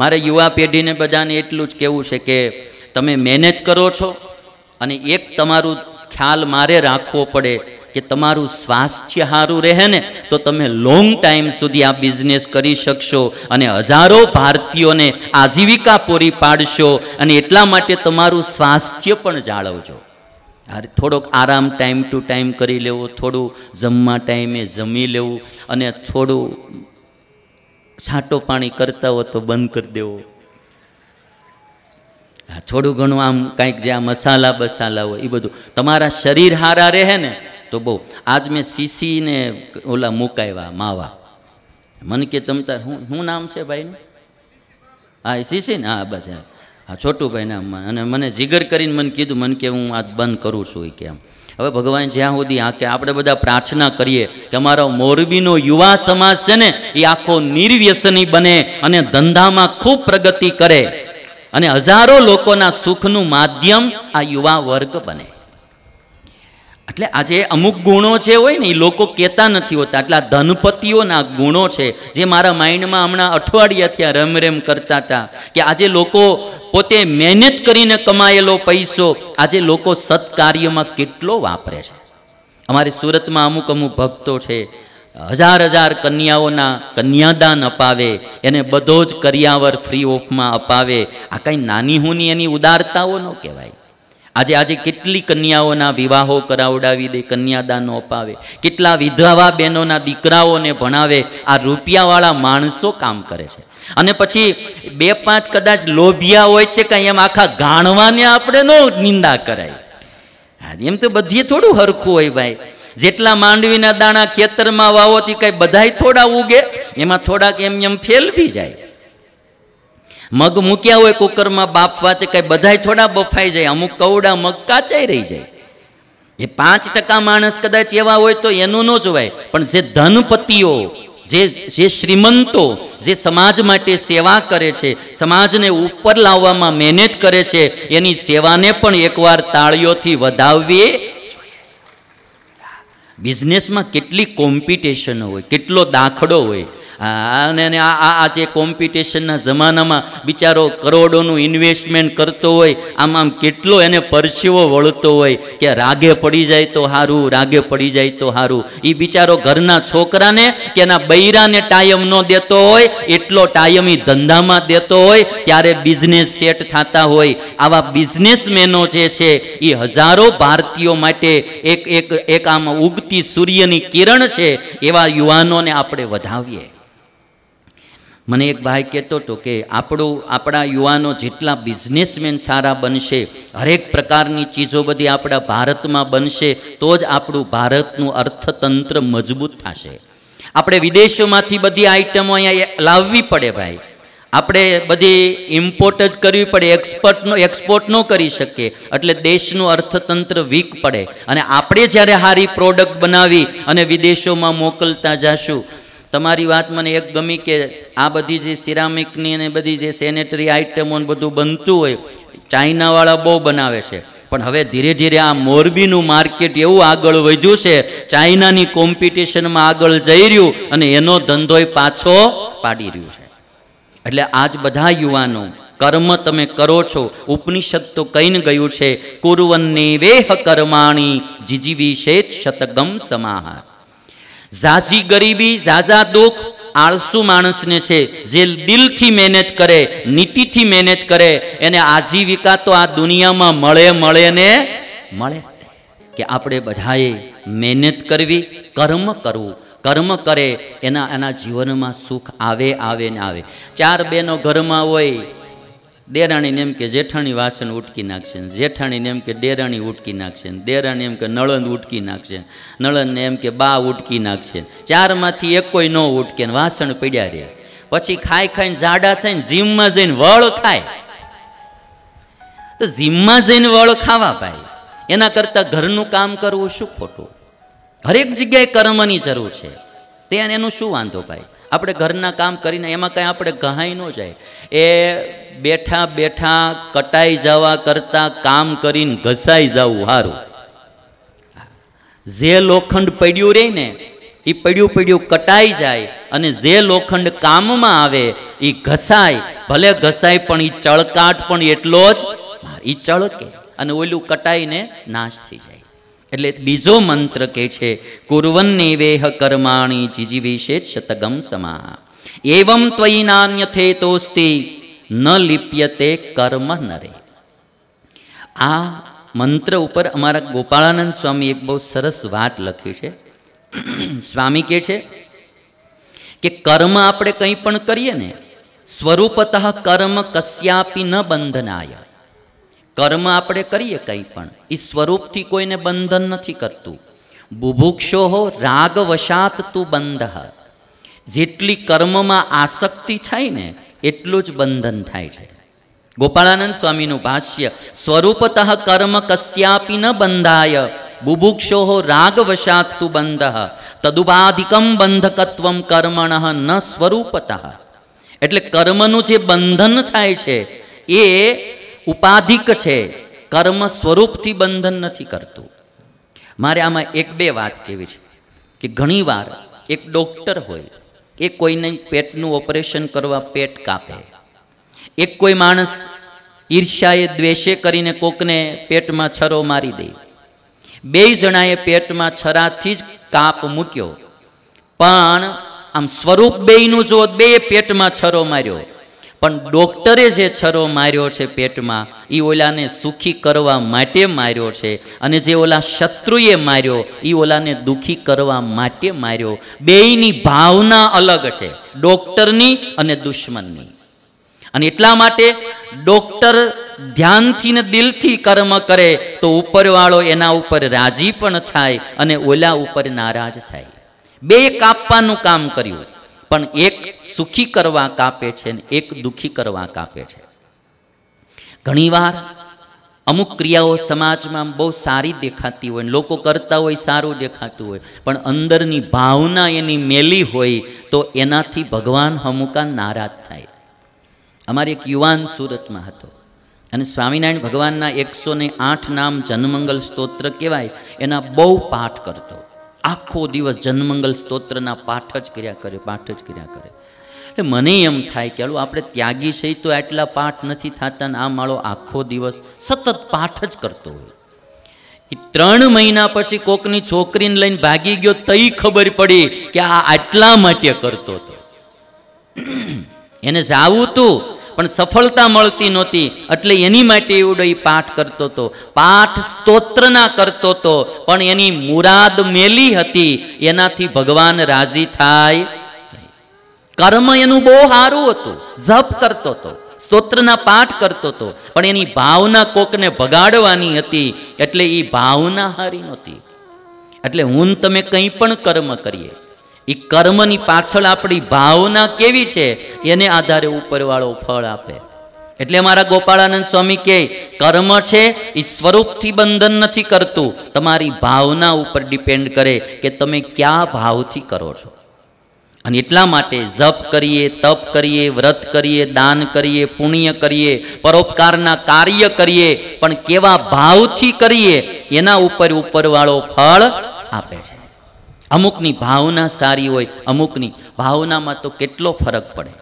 મારે યુવા પેઢીને બધાને એટલું જ કહેવું છે કે તમે મેનેજ કરો છો અને એક તમારું ખ્યાલ મારે રાખવો પડે કે તમારું સ્વાસ્થ્ય સારું રહે ને તો તમે લોંગ ટાઈમ સુધી આ બિઝનેસ કરી શકશો અને હજારો ભારતીયોને આજીવિકા પૂરી પાડશો અને એટલા માટે તમારું સ્વાસ્થ્ય પણ જાળવજો અરે થોડોક આરામ ટાઈમ ટુ ટાઈમ કરી લેવો થોડું જમવા ટાઈમે જમી લેવું અને થોડું છાંટો પાણી કરતા હો તો બંધ કરી દેવો થોડું ઘણું આમ કાંઈક જે આ મસાલા બસાલા હોય એ બધું તમારા શરીર હારા રહે ને તો બહુ આજ મેં સીસીને ઓલા મુકાવ્યા માવા મને કે તમ તાર હું શું નામ છે ભાઈનું હા એ સીસી ને હા બસ હા છોટું છોટુભાઈ નામ અને મને જીગર કરીને મને કીધું મને કે હું આ બંધ કરું છું કે એમ હવે ભગવાન જ્યાં સુધી આ કે આપણે બધા પ્રાર્થના કરીએ કે અમારો મોરબીનો યુવા સમાજ છે ને એ આખો નિર્વ્યસની બને અને ધંધામાં ખૂબ પ્રગતિ કરે અને હજારો લોકોના સુખનું માધ્યમ આ યુવા વર્ગ બને એટલે આજે અમુક ગુણો જે હોય ને એ લોકો કહેતા નથી હોતા આટલા ધનપતિઓના ગુણો છે જે મારા માઇન્ડમાં હમણાં અઠવાડિયાથી રમ રેમ કરતા હતા કે આજે લોકો પોતે મહેનત કરીને કમાયેલો પૈસો આજે લોકો સત્કાર્યમાં કેટલો વાપરે છે અમારી સુરતમાં અમુક અમુક ભક્તો છે હજાર હજાર કન્યાઓના કન્યાદાન અપાવે એને બધો જ કરિયાવર ફ્રી ઓફમાં અપાવે આ કંઈ નાની હુની એની ઉદારતાઓ ન કહેવાય આજે આજે કેટલી કન્યાઓના વિવાહો કરાવડાવી દે કન્યાદાનો અપાવે કેટલા વિધવા બહેનોના દીકરાઓને ભણાવે આ રૂપિયાવાળા માણસો કામ કરે છે અને પછી બે પાંચ કદાચ લોભિયા હોય તે કાંઈ એમ આખા ગાણવાને આપણે નો નિંદા કરાય એમ તો બધીએ થોડું હરખું હોય ભાઈ જેટલા માંડવીના દાણા ખેતરમાં વાવો તે કાંઈ બધાય થોડા ઉગે એમાં થોડાક એમ એમ ફેલવી જાય મગ મૂક્યા હોય કુકરમાં બાફવા તે કંઈ બધાય થોડા બફાઈ જાય અમુક કવડા મગ કાચાઈ રહી જાય એ પાંચ ટકા માણસ કદાચ એવા હોય તો એનું ન જોવાય પણ જે ધનપતિઓ જે જે શ્રીમંતો જે સમાજ માટે સેવા કરે છે સમાજને ઉપર લાવવામાં મહેનત કરે છે એની સેવાને પણ એકવાર તાળીઓથી વધાવવી બિઝનેસમાં કેટલી કોમ્પિટિશન હોય કેટલો દાખલો હોય અને આ જે કોમ્પિટિશનના જમાનામાં બિચારો કરોડોનું ઇન્વેસ્ટમેન્ટ કરતો હોય આમ આમ કેટલો એને પરસેવો વળતો હોય કે રાગે પડી જાય તો સારું રાગે પડી જાય તો સારું એ બિચારો ઘરના છોકરાને કે એના બૈરાને ટાઈમ ન દેતો હોય એટલો ટાઈમ એ ધંધામાં દેતો હોય ત્યારે બિઝનેસ સેટ થતા હોય આવા બિઝનેસમેનો જે છે એ હજારો ભારતીયો માટે એક એક એક આમ ઉગતી સૂર્યની કિરણ છે એવા યુવાનોને આપણે વધાવીએ મને એક ભાઈ કહેતો હતો કે આપણું આપણા યુવાનો જેટલા બિઝનેસમેન સારા બનશે હરેક પ્રકારની ચીજો બધી આપણા ભારતમાં બનશે તો જ આપણું ભારતનું અર્થતંત્ર મજબૂત થશે આપણે વિદેશોમાંથી બધી આઈટમો અહીંયા લાવવી પડે ભાઈ આપણે બધી ઇમ્પોર્ટ જ કરવી પડે એક્સપર્ટનો એક્સપોર્ટ ન કરી શકીએ એટલે દેશનું અર્થતંત્ર વીક પડે અને આપણે જ્યારે સારી પ્રોડક્ટ બનાવી અને વિદેશોમાં મોકલતા જશું તમારી વાત મને એક ગમી કે આ બધી જે સિરામિકની અને બધી જે સેનેટરી આઇટમો બધું બનતું હોય ચાઇનાવાળા બહુ બનાવે છે પણ હવે ધીરે ધીરે આ મોરબીનું માર્કેટ એવું આગળ વધ્યું છે ચાઇનાની કોમ્પિટિશનમાં આગળ જઈ રહ્યું અને એનો ધંધોય પાછો પાડી રહ્યું છે એટલે આજ બધા યુવાનો કર્મ તમે કરો છો ઉપનિષદ તો કહીને ગયું છે કુરવન્ને વેહ કર્માણી જીજીવી શેત શતગમ સમાહાર ઝાઝી ગરીબી ઝાઝા દુઃખ આળસુ માણસને છે જે દિલથી મહેનત કરે નીતિથી મહેનત કરે એને આજીવિકા તો આ દુનિયામાં મળે મળે ને મળે કે આપણે બધાએ મહેનત કરવી કર્મ કરવું કર્મ કરે એના એના જીવનમાં સુખ આવે આવે ને આવે ચાર બેનો ઘરમાં હોય દેરાણીને એમ કે જેઠાણી વાસણ ઉટકી નાખશે જેઠાણીને એમ કે ડેરાણી ઉટકી નાખશે દેરાણી એમ કે નળંદ ઉટકી નાખશે નળંદને એમ કે બા ઉટકી નાખશે ચારમાંથી એક કોઈ ન ઉટકે ને વાસણ પડ્યા રહે પછી ખાઈ ખાઈને જાડા થઈને જીમમાં જઈને વળ ખાય તો જીમમાં જઈને વળ ખાવા ભાઈ એના કરતાં ઘરનું કામ કરવું શું ખોટું હરેક જગ્યાએ કર્મની જરૂર છે તે એનું શું વાંધો ભાઈ આપણે ઘરના કામ કરીને એમાં કાંઈ આપણે ગહાઈ ન જાય એ બેઠા બેઠા કટાઈ જવા કરતાં કામ કરીને ઘસાઈ જવું સારું જે લોખંડ પડ્યું રહે ને એ પડ્યું પડ્યું કટાઈ જાય અને જે લોખંડ કામમાં આવે એ ઘસાય ભલે ઘસાય પણ એ ચળકાટ પણ એટલો જ એ ચળકે અને ઓલું કટાઈને નાશ થઈ જાય એટલે બીજો મંત્ર કે છે કુર્વન્નેવેહ કર્માણી જીજીવિશે શતગમ સમા એવમ ત્વયી નાન્યથેતોસ્તિ ન લિપ્યતે કર્મ નરે આ મંત્ર ઉપર અમારા ગોપાળાનંદ સ્વામી એક બહુ સરસ વાત લખી છે સ્વામી કે છે કે કર્મ આપણે કંઈ પણ કરીએ ને સ્વરૂપતઃ કર્મ કસ્યાપી ન બંધનાય કર્મ આપણે કરીએ કંઈ પણ એ સ્વરૂપથી કોઈને બંધન નથી કરતું બુભુક્ષો હો રાગ વશાત તું બંધ જેટલી કર્મમાં આસક્તિ થાય ને એટલું જ બંધન થાય છે ગોપાળાનંદ સ્વામીનું ભાષ્ય સ્વરૂપતઃ કર્મ કસ્યાપી ન બંધાય બુભુક્ષો રાગ વશાત તું બંધ તદુપાધિકમ બંધકત્વમ કર્મણ ન સ્વરૂપત એટલે કર્મનું જે બંધન થાય છે એ ઉપાધિક છે કર્મ સ્વરૂપથી બંધન નથી કરતું મારે આમાં એક બે વાત કેવી છે કે ઘણીવાર એક ડૉક્ટર હોય એ કોઈને પેટનું ઓપરેશન કરવા પેટ કાપે એક કોઈ માણસ ઈર્ષ્યાએ દ્વેષે કરીને કોકને પેટમાં છરો મારી દે બે જણાએ પેટમાં છરાથી જ કાપ મૂક્યો પણ આમ સ્વરૂપ બેયનું જો બે પેટમાં છરો માર્યો પણ ડોક્ટરે જે છરો માર્યો છે પેટમાં એ ઓલાને સુખી કરવા માટે માર્યો છે અને જે ઓલા શત્રુએ માર્યો એ ઓલાને દુઃખી કરવા માટે માર્યો બેયની ભાવના અલગ છે ડૉક્ટરની અને દુશ્મનની અને એટલા માટે ડૉક્ટર ધ્યાનથી ને દિલથી કર્મ કરે તો ઉપરવાળો એના ઉપર રાજી પણ થાય અને ઓલા ઉપર નારાજ થાય બે કાપવાનું કામ કર્યું પણ એક સુખી કરવા કાપે છે ને એક દુઃખી કરવા કાપે છે ઘણીવાર અમુક ક્રિયાઓ સમાજમાં બહુ સારી દેખાતી હોય લોકો કરતા હોય સારું દેખાતું હોય પણ અંદરની ભાવના એની મેલી હોય તો એનાથી ભગવાન હમુકા નારાજ થાય અમારે એક યુવાન સુરતમાં હતો અને સ્વામિનારાયણ ભગવાનના એકસો ને આઠ નામ જનમંગલ સ્તોત્ર કહેવાય એના બહુ પાઠ કરતો આખો દિવસ જન્મંગલ સ્તોત્રના પાઠ જ કર્યા કરે પાઠ જ કર્યા કરે એટલે મને એમ થાય કે હાલો આપણે ત્યાગી છે તો આટલા પાઠ નથી થતા ને આ માળો આખો દિવસ સતત પાઠ જ કરતો હોય એ ત્રણ મહિના પછી કોકની છોકરીને લઈને ભાગી ગયો તઈ ખબર પડી કે આ આટલા માટે કરતો હતો એને જાવું તું પણ સફળતા મળતી નહોતી એટલે એની માટે એવડો એ પાઠ કરતો હતો પાઠ સ્તોત્રના કરતો હતો પણ એની મુરાદ મેલી હતી એનાથી ભગવાન રાજી થાય કર્મ એનું બહુ સારું હતું જપ કરતો હતો સ્તોત્રના પાઠ કરતો હતો પણ એની ભાવના કોકને ભગાડવાની હતી એટલે એ ભાવના હારી નહોતી એટલે હું તમે કંઈ પણ કર્મ કરીએ એ કર્મની પાછળ આપણી ભાવના કેવી છે એને આધારે ઉપરવાળો ફળ આપે એટલે મારા ગોપાળાનંદ સ્વામી કે કર્મ છે એ સ્વરૂપથી બંધન નથી કરતું તમારી ભાવના ઉપર ડિપેન્ડ કરે કે તમે કયા ભાવથી કરો છો અને એટલા માટે જપ કરીએ તપ કરીએ વ્રત કરીએ દાન કરીએ પુણ્ય કરીએ પરોપકારના કાર્ય કરીએ પણ કેવા ભાવથી કરીએ એના ઉપર ઉપરવાળો ફળ આપે છે અમુકની ભાવના સારી હોય અમુકની ભાવનામાં તો કેટલો ફરક પડે